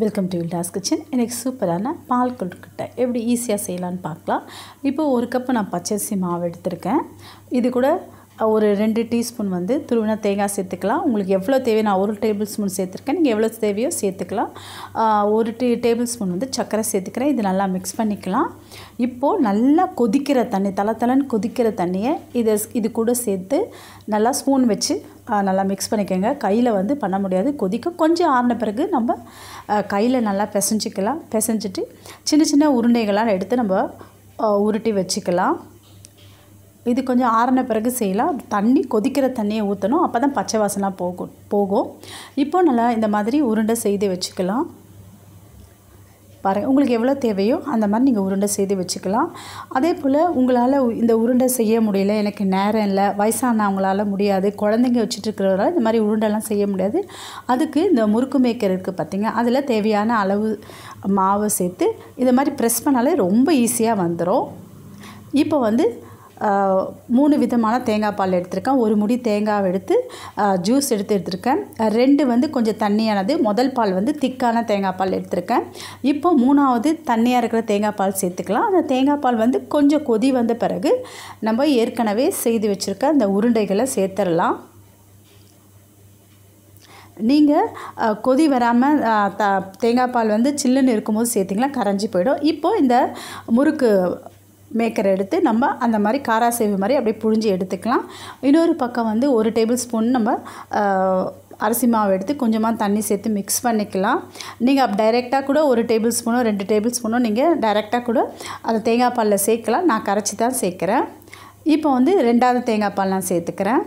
welcome to வில்டாஸ் kitchen எனக்கு சூப்பரான பால் கொழுக்கட்டை எப்படி ஈஸியாக செய்யலான்னு பார்க்கலாம் இப்போது ஒரு கப்பு நான் பச்சரிசி மாவு எடுத்திருக்கேன் இது கூட ஒரு ரெண்டு டீஸ்பூன் வந்து துருவின தேங்காய் சேர்த்துக்கலாம் உங்களுக்கு எவ்வளோ தேவையோ நான் ஒரு டேபிள் ஸ்பூன் சேர்த்துருக்கேன் நீங்கள் எவ்வளோ தேவையோ சேர்த்துக்கலாம் ஒரு டீ டேபிள் ஸ்பூன் வந்து சர்க்கரை சேர்த்துக்கிறேன் இது நல்லா மிக்ஸ் பண்ணிக்கலாம் இப்போது நல்லா கொதிக்கிற தண்ணி தலை கொதிக்கிற தண்ணியை இதை இது கூட சேர்த்து நல்லா ஸ்பூன் வச்சு நல்லா மிக்ஸ் பண்ணிக்கோங்க கையில் வந்து பண்ண முடியாது கொதிக்க கொஞ்சம் ஆறின பிறகு நம்ம கையில் நல்லா பிசைஞ்சிக்கலாம் பிசைஞ்சிட்டு சின்ன சின்ன உருண்டைகளாக எடுத்து நம்ம உருட்டி வச்சுக்கலாம் இது கொஞ்சம் ஆறின பிறகு செய்யலாம் தண்ணி கொதிக்கிற தண்ணியை ஊற்றணும் அப்போ தான் பச்சை வாசனாக போகும் போகும் இப்போது நல்லா இந்த மாதிரி உருண்டை செய்து வச்சுக்கலாம் பாருங்கள் உங்களுக்கு எவ்வளோ தேவையோ அந்த மாதிரி நீங்கள் உருண்டை செய்து வச்சுக்கலாம் அதே போல் உங்களால் இந்த உருண்டை செய்ய முடியல எனக்கு நேரம் இல்லை வயசானவங்களால் முடியாது குழந்தைங்க வச்சுட்டுருக்கிறவரால் இந்த மாதிரி உருண்டைலாம் செய்ய முடியாது அதுக்கு இந்த முறுக்கு மேக்கர் இருக்குது பார்த்திங்க அதில் தேவையான அளவு மாவை சேர்த்து இதை மாதிரி ப்ரெஸ் பண்ணாலே ரொம்ப ஈஸியாக வந்துடும் இப்போ வந்து மூணு விதமான தேங்காய் பால் எடுத்திருக்கேன் ஒரு முடி தேங்காய் எடுத்து ஜூஸ் எடுத்து எடுத்திருக்கேன் ரெண்டு வந்து கொஞ்சம் தண்ணியானது முதல் பால் வந்து திக்கான தேங்காய் பால் எடுத்திருக்கேன் இப்போ மூணாவது தண்ணியாக இருக்கிற தேங்காய் பால் சேர்த்துக்கலாம் அந்த தேங்காய் பால் வந்து கொஞ்சம் கொதி வந்த பிறகு நம்ம ஏற்கனவே செய்து வச்சுருக்க அந்த உருண்டைகளை சேர்த்துடலாம் நீங்கள் கொதி வராமல் த தேங்காய் பால் வந்து சில்லுன்னு இருக்கும்போது சேர்த்திங்களா கரைஞ்சி போயிடும் இப்போது இந்த முறுக்கு மேக்கர் எடுத்து நம்ம அந்த மாதிரி காராசேவி மாதிரி அப்படியே புழிஞ்சு எடுத்துக்கலாம் இன்னொரு பக்கம் வந்து ஒரு டேபிள் ஸ்பூன் நம்ம அரிசி மாவு எடுத்து கொஞ்சமாக தண்ணி சேர்த்து மிக்ஸ் பண்ணிக்கலாம் நீங்கள் அப்போ டைரெக்டாக கூட ஒரு டேபிள் ஸ்பூனோ ரெண்டு டேபிள் ஸ்பூனோ நீங்கள் டைரெக்டாக கூட அதை தேங்காய் பாலில் சேர்க்கலாம் நான் கரைச்சி தான் சேர்க்குறேன் இப்போ வந்து ரெண்டாவது தேங்காய் பால் நான் சேர்த்துக்கிறேன்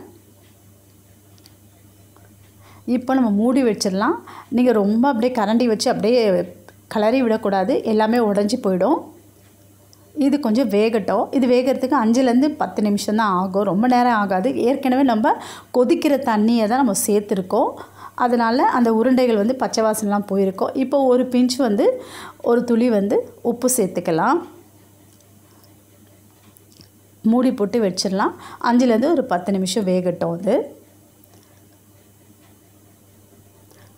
இப்போ நம்ம மூடி வச்சிடலாம் நீங்கள் ரொம்ப அப்படியே கரண்டி வச்சு அப்படியே கலரி விடக்கூடாது எல்லாமே உடஞ்சி போயிடும் இது கொஞ்சம் வேகட்டும் இது வேகிறதுக்கு அஞ்சுலேருந்து பத்து நிமிஷம் தான் ஆகும் ரொம்ப நேரம் ஆகாது ஏற்கனவே நம்ம கொதிக்கிற தண்ணியை தான் நம்ம சேர்த்துருக்கோம் அதனால் அந்த உருண்டைகள் வந்து பச்சை வாசனெலாம் போயிருக்கோம் இப்போ ஒரு பிஞ்ச் வந்து ஒரு துளி வந்து உப்பு சேர்த்துக்கலாம் மூடி போட்டு வச்சிடலாம் அஞ்சுலேருந்து ஒரு பத்து நிமிஷம் வேகட்டும் அது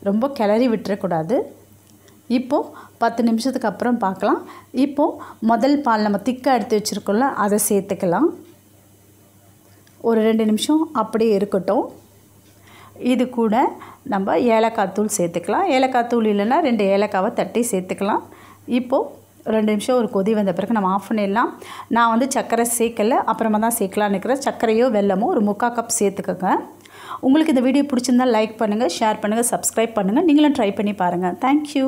ரொம்ப கிளறி விட்டுறக்கூடாது இப்போது பத்து நிமிஷத்துக்கு அப்புறம் பார்க்கலாம் இப்போது முதல் பால் நம்ம திக்காக எடுத்து வச்சுருக்கோம்ல அதை சேர்த்துக்கலாம் ஒரு ரெண்டு நிமிஷம் அப்படியே இருக்கட்டும் இது கூட நம்ம ஏலக்காய் தூள் சேர்த்துக்கலாம் ஏலக்காய் தூள் இல்லைன்னா ரெண்டு ஏலக்காவை தட்டி சேர்த்துக்கலாம் இப்போது ரெண்டு நிமிஷம் ஒரு கொதி வந்த பிறகு நம்ம ஆஃப் பண்ணிடலாம் நான் வந்து சர்க்கரை சேர்க்கலை அப்புறமா தான் சேர்க்கலான்னு இருக்கிறேன் சர்க்கரையோ வெல்லமோ ஒரு முக்கால் கப் சேர்த்துக்கோங்க உங்களுக்கு இந்த வீடியோ பிடிச்சிருந்தால் லைக் பண்ணுங்கள் ஷேர் பண்ணுங்கள் சப்ஸ்கிரைப் பண்ணுங்கள் நீங்களும் ட்ரை பண்ணி பாருங்கள் தேங்க்யூ